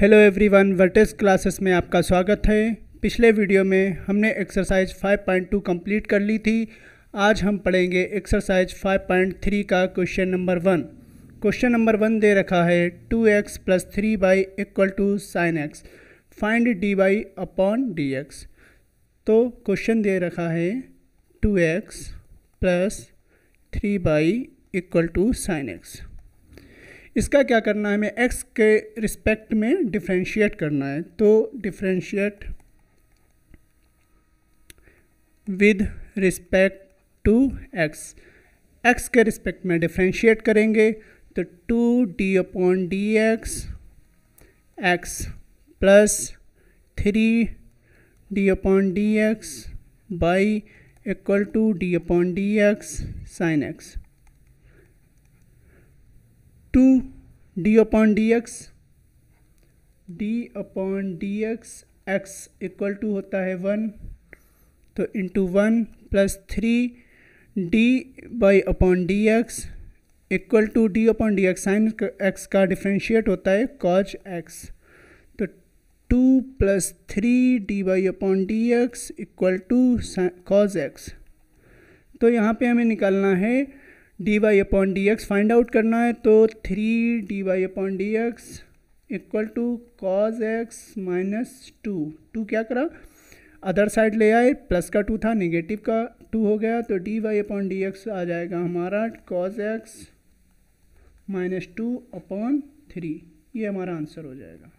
hello everyone vertex classes में आपका स्वागत है पिछले वीडियो में हमने एक्सरसाइज 5.2 कंप्लीट कर ली थी आज हम पढ़ेंगे एक्सरसाइज 5.3 का question number one question number one दे रखा है 2x x plus three y equal to sine x find d y upon d x तो क्वेश्चन दे रखा है 2x x plus three y equal to sine x इसका क्या करना है हमें एक्स के रिस्पेक्ट में डिफ्रेंशिएट करना है तो differentiate with respect to x x के रिस्पेक्ट में डिफ्रेंशिएट करेंगे तो two d upon d x x plus three d upon d x y equal to d upon d x sine x two d upon d x d upon d x x equal to होता है one तो into one plus three d y upon d x equal to d upon d x sine x का differentiate होता है cos x तो two plus three d y upon d x equal to cos x तो यहाँ पे हमें निकालना है d y upon d x find out करना है तो three d y upon d x equal to cos x minus two two क्या करा अदर साइड ले आए प्लस का टू था नेगेटिव का टू हो गया तो d y upon d x आ जाएगा हमारा cos x minus two upon three ये हमारा आंसर हो जाएगा